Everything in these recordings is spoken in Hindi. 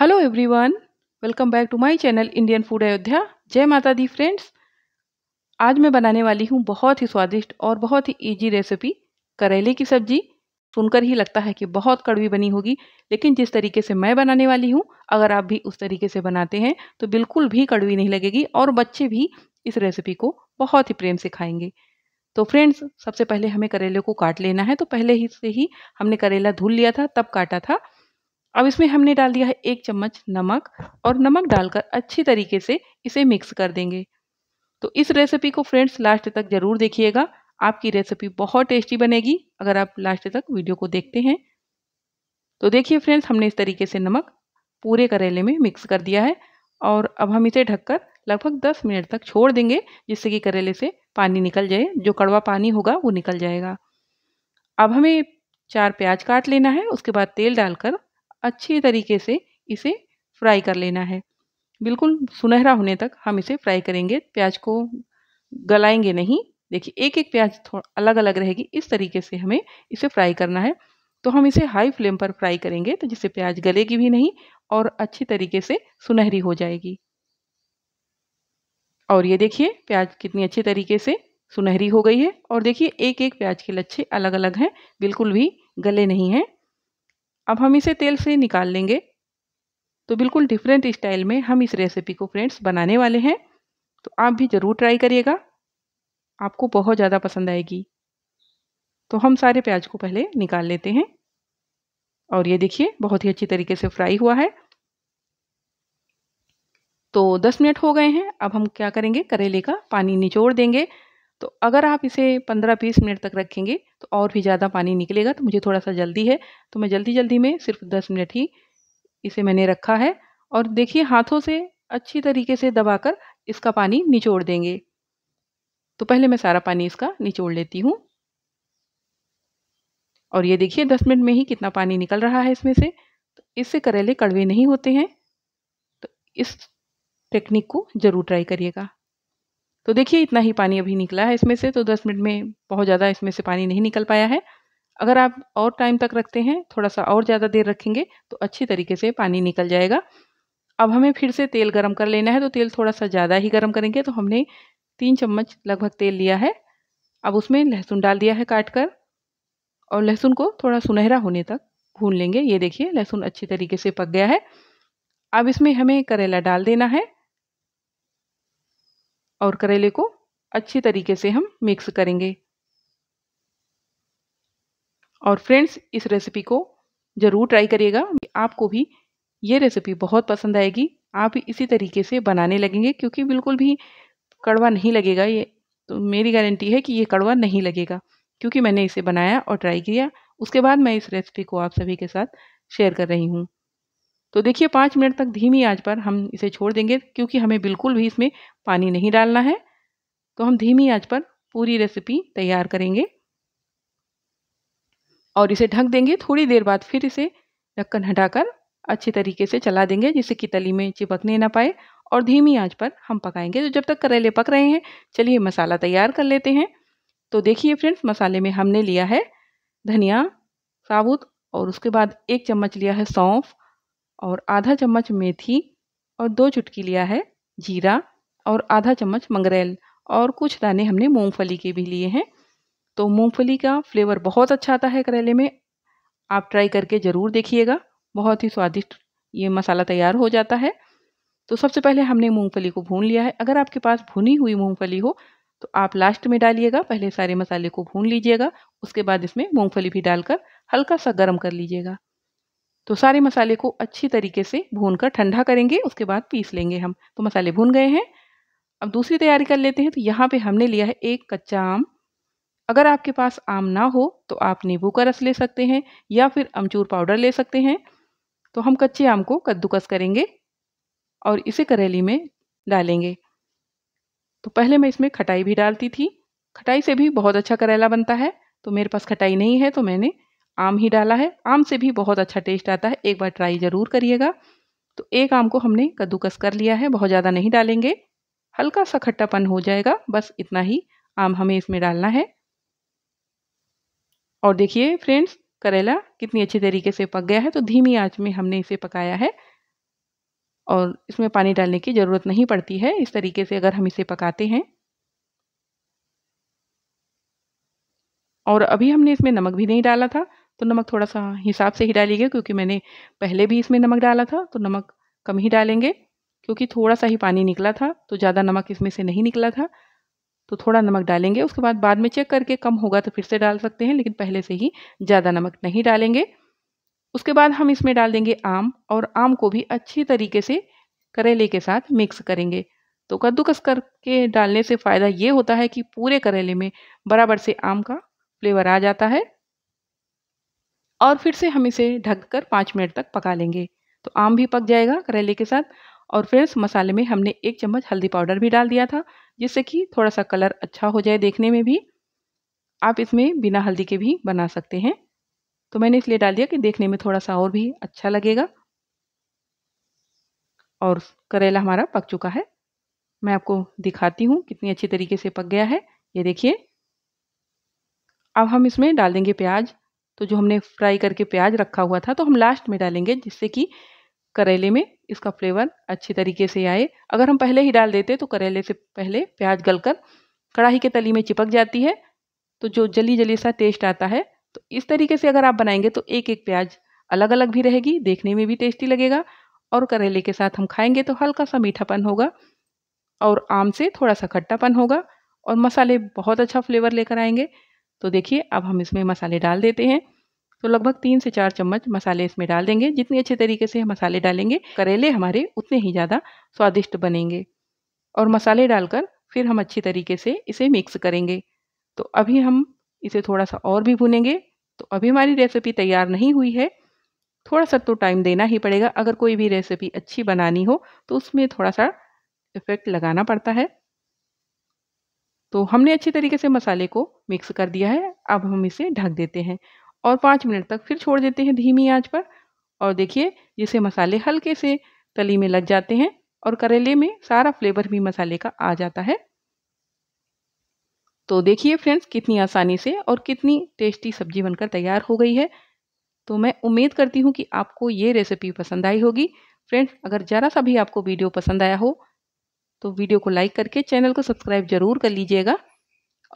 hello everyone welcome back to my channel Indian food Ayodhya जय माता दी फ्रेंड्स आज मैं बनाने वाली हूँ बहुत ही स्वादिष्ट और बहुत ही इजी रेसिपी करेले की सब्जी सुनकर ही लगता है कि बहुत कड़वी बनी होगी लेकिन जिस तरीके से मैं बनाने वाली हूँ अगर आप भी उस तरीके से बनाते हैं तो बिल्कुल भी कड़वी नहीं लगेगी और बच्चे भी इस रेसिपी को बहुत ही प्रेम से खाएंगे तो फ्रेंड्स सबसे पहले हमें करेले को काट लेना है तो पहले ही से ही हमने करेला धुल लिया था तब काटा था अब इसमें हमने डाल दिया है एक चम्मच नमक और नमक डालकर अच्छी तरीके से इसे मिक्स कर देंगे तो इस रेसिपी को फ्रेंड्स लास्ट तक ज़रूर देखिएगा आपकी रेसिपी बहुत टेस्टी बनेगी अगर आप लास्ट तक वीडियो को देखते हैं तो देखिए फ्रेंड्स हमने इस तरीके से नमक पूरे करेले में मिक्स कर दिया है और अब हम इसे ढककर लगभग 10 मिनट तक छोड़ देंगे जिससे कि करेले से पानी निकल जाए जो कड़वा पानी होगा वो निकल जाएगा अब हमें चार प्याज काट लेना है उसके बाद तेल डालकर अच्छी तरीके से इसे फ्राई कर लेना है बिल्कुल सुनहरा होने तक हम इसे फ्राई करेंगे प्याज को गलाएंगे नहीं देखिए एक एक प्याज थोड़ा अलग अलग रहेगी इस तरीके से हमें इसे फ्राई करना है तो हम इसे हाई फ्लेम पर फ्राई करेंगे तो जिससे प्याज गलेगी भी नहीं और अच्छी तरीके से सुनहरी हो जाएगी और ये देखिए प्याज कितनी अच्छी तरीके से सुनहरी हो गई है और देखिए एक एक प्याज के लच्छे अलग अलग हैं बिल्कुल भी गले नहीं हैं अब हम इसे तेल से निकाल लेंगे तो बिल्कुल डिफरेंट स्टाइल में हम इस रेसिपी को फ्रेंड्स बनाने वाले हैं तो आप भी ज़रूर ट्राई करिएगा आपको बहुत ज़्यादा पसंद आएगी तो हम सारे प्याज को पहले निकाल लेते हैं और ये देखिए बहुत ही अच्छी तरीके से फ्राई हुआ है तो 10 मिनट हो गए हैं अब हम क्या करेंगे करेले का पानी निचोड़ देंगे तो अगर आप इसे 15-20 मिनट तक रखेंगे तो और भी ज़्यादा पानी निकलेगा तो मुझे थोड़ा सा जल्दी है तो मैं जल्दी जल्दी में सिर्फ दस मिनट ही इसे मैंने रखा है और देखिए हाथों से अच्छी तरीके से दबाकर इसका पानी निचोड़ देंगे तो पहले मैं सारा पानी इसका निचोड़ लेती हूँ और ये देखिए दस मिनट में ही कितना पानी निकल रहा है इसमें से तो इससे करेले कड़वे नहीं होते हैं तो इस टेक्निक को ज़रूर ट्राई करिएगा तो देखिए इतना ही पानी अभी निकला है इसमें से तो 10 मिनट में बहुत ज़्यादा इसमें से पानी नहीं निकल पाया है अगर आप और टाइम तक रखते हैं थोड़ा सा और ज़्यादा देर रखेंगे तो अच्छी तरीके से पानी निकल जाएगा अब हमें फिर से तेल गरम कर लेना है तो तेल थोड़ा सा ज़्यादा ही गर्म करेंगे तो हमने तीन चम्मच लगभग तेल लिया है अब उसमें लहसुन डाल दिया है काट कर और लहसुन को थोड़ा सुनहरा होने तक भून लेंगे ये देखिए लहसुन अच्छी तरीके से पक गया है अब इसमें हमें करेला डाल देना है और करेले को अच्छी तरीके से हम मिक्स करेंगे और फ्रेंड्स इस रेसिपी को ज़रूर ट्राई करिएगा आपको भी ये रेसिपी बहुत पसंद आएगी आप इसी तरीके से बनाने लगेंगे क्योंकि बिल्कुल भी कड़वा नहीं लगेगा ये तो मेरी गारंटी है कि ये कड़वा नहीं लगेगा क्योंकि मैंने इसे बनाया और ट्राई किया उसके बाद मैं इस रेसिपी को आप सभी के साथ शेयर कर रही हूँ तो देखिए पाँच मिनट तक धीमी आंच पर हम इसे छोड़ देंगे क्योंकि हमें बिल्कुल भी इसमें पानी नहीं डालना है तो हम धीमी आंच पर पूरी रेसिपी तैयार करेंगे और इसे ढक देंगे थोड़ी देर बाद फिर इसे ढक्कन हटाकर अच्छे तरीके से चला देंगे जिससे कि तली में चिपकने ना पाए और धीमी आंच पर हम पकाएंगे तो जब तक करेले पक रहे हैं चलिए मसाला तैयार कर लेते हैं तो देखिए फ्रेंड्स मसाले में हमने लिया है धनिया साबुत और उसके बाद एक चम्मच लिया है सौंफ और आधा चम्मच मेथी और दो चुटकी लिया है जीरा और आधा चम्मच मंगरेल और कुछ दाने हमने मूंगफली के भी लिए हैं तो मूंगफली का फ्लेवर बहुत अच्छा आता है करेले में आप ट्राई करके ज़रूर देखिएगा बहुत ही स्वादिष्ट ये मसाला तैयार हो जाता है तो सबसे पहले हमने मूंगफली को भून लिया है अगर आपके पास भुनी हुई मूंगफली हो तो आप लास्ट में डालिएगा पहले सारे मसाले को भून लीजिएगा उसके बाद इसमें मूंगफली भी डालकर हल्का सा गर्म कर लीजिएगा तो सारे मसाले को अच्छी तरीके से भून कर ठंडा करेंगे उसके बाद पीस लेंगे हम तो मसाले भून गए हैं अब दूसरी तैयारी कर लेते हैं तो यहाँ पे हमने लिया है एक कच्चा आम अगर आपके पास आम ना हो तो आप नींबू का रस ले सकते हैं या फिर अमचूर पाउडर ले सकते हैं तो हम कच्चे आम को कद्दूकस करेंगे और इसे करेली में डालेंगे तो पहले मैं इसमें खटाई भी डालती थी खटाई से भी बहुत अच्छा करेला बनता है तो मेरे पास खटाई नहीं है तो मैंने आम ही डाला है आम से भी बहुत अच्छा टेस्ट आता है एक बार ट्राई ज़रूर करिएगा तो एक आम को हमने कद्दूकस कर लिया है बहुत ज़्यादा नहीं डालेंगे हल्का सा खट्टापन हो जाएगा बस इतना ही आम हमें इसमें डालना है और देखिए फ्रेंड्स करेला कितनी अच्छी तरीके से पक गया है तो धीमी आंच में हमने इसे पकाया है और इसमें पानी डालने की ज़रूरत नहीं पड़ती है इस तरीके से अगर हम इसे पकाते हैं और अभी हमने इसमें नमक भी नहीं डाला था तो नमक थोड़ा सा हिसाब से ही डालिएगा क्योंकि मैंने पहले भी इसमें नमक डाला था तो नमक कम ही डालेंगे क्योंकि थोड़ा सा ही पानी निकला था तो ज़्यादा नमक इसमें से नहीं निकला था तो थोड़ा नमक डालेंगे उसके बाद बाद में चेक करके कम होगा तो फिर से डाल सकते हैं लेकिन पहले से ही ज़्यादा नमक नहीं डालेंगे उसके बाद हम इसमें डाल देंगे आम और आम को भी अच्छी तरीके से करेले के साथ मिक्स करेंगे तो कद्दूकस करके डालने से फ़ायदा ये होता है कि पूरे करेले में बराबर से आम का फ्लेवर आ जाता है और फिर से हम इसे ढक कर पाँच मिनट तक पका लेंगे तो आम भी पक जाएगा करेले के साथ और फ्रेंड्स मसाले में हमने एक चम्मच हल्दी पाउडर भी डाल दिया था जिससे कि थोड़ा सा कलर अच्छा हो जाए देखने में भी आप इसमें बिना हल्दी के भी बना सकते हैं तो मैंने इसलिए डाल दिया कि देखने में थोड़ा सा और भी अच्छा लगेगा और करेला हमारा पक चुका है मैं आपको दिखाती हूँ कितनी अच्छी तरीके से पक गया है ये देखिए अब हम इसमें डाल देंगे प्याज तो जो हमने फ्राई करके प्याज रखा हुआ था तो हम लास्ट में डालेंगे जिससे कि करेले में इसका फ्लेवर अच्छी तरीके से आए अगर हम पहले ही डाल देते तो करेले से पहले प्याज गलकर कढ़ाई के तली में चिपक जाती है तो जो जली जली सा टेस्ट आता है तो इस तरीके से अगर आप बनाएंगे तो एक एक प्याज अलग अलग भी रहेगी देखने में भी टेस्टी लगेगा और करेले के साथ हम खाएंगे तो हल्का सा मीठापन होगा और आम से थोड़ा सा खट्टापन होगा और मसाले बहुत अच्छा फ्लेवर लेकर आएंगे तो देखिए अब हम इसमें मसाले डाल देते हैं तो लगभग तीन से चार चम्मच मसाले इसमें डाल देंगे जितने अच्छे तरीके से मसाले डालेंगे करेले हमारे उतने ही ज़्यादा स्वादिष्ट बनेंगे और मसाले डालकर फिर हम अच्छी तरीके से इसे मिक्स करेंगे तो अभी हम इसे थोड़ा सा और भी भुनेंगे तो अभी हमारी रेसिपी तैयार नहीं हुई है थोड़ा सा तो टाइम देना ही पड़ेगा अगर कोई भी रेसिपी अच्छी बनानी हो तो उसमें थोड़ा सा इफ़ेक्ट लगाना पड़ता है तो हमने अच्छे तरीके से मसाले को मिक्स कर दिया है अब हम इसे ढक देते हैं और पाँच मिनट तक फिर छोड़ देते हैं धीमी आँच पर और देखिए जिसे मसाले हल्के से तली में लग जाते हैं और करेले में सारा फ्लेवर भी मसाले का आ जाता है तो देखिए फ्रेंड्स कितनी आसानी से और कितनी टेस्टी सब्जी बनकर तैयार हो गई है तो मैं उम्मीद करती हूँ कि आपको ये रेसिपी पसंद आई होगी फ्रेंड्स अगर ज़रा सा भी आपको वीडियो पसंद आया हो तो वीडियो को लाइक करके चैनल को सब्सक्राइब ज़रूर कर लीजिएगा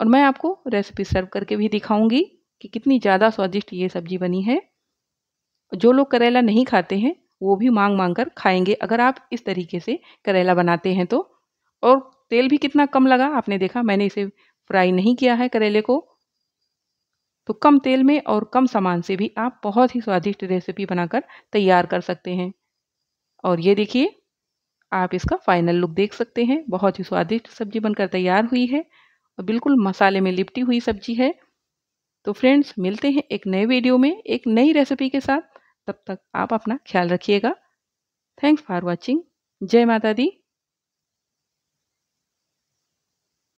और मैं आपको रेसिपी सर्व करके भी दिखाऊंगी कि कितनी ज़्यादा स्वादिष्ट ये सब्ज़ी बनी है जो लोग करेला नहीं खाते हैं वो भी मांग मांग कर खाएंगे अगर आप इस तरीके से करेला बनाते हैं तो और तेल भी कितना कम लगा आपने देखा मैंने इसे फ्राई नहीं किया है करेले को तो कम तेल में और कम सामान से भी आप बहुत ही स्वादिष्ट रेसिपी बनाकर तैयार कर सकते हैं और ये देखिए आप इसका फाइनल लुक देख सकते हैं बहुत ही स्वादिष्ट सब्जी बनकर तैयार हुई है और बिल्कुल मसाले में लिपटी हुई सब्जी है तो फ्रेंड्स मिलते हैं एक नए वीडियो में एक नई रेसिपी के साथ तब तक आप अपना ख्याल रखिएगा थैंक्स फॉर वॉचिंग जय माता दी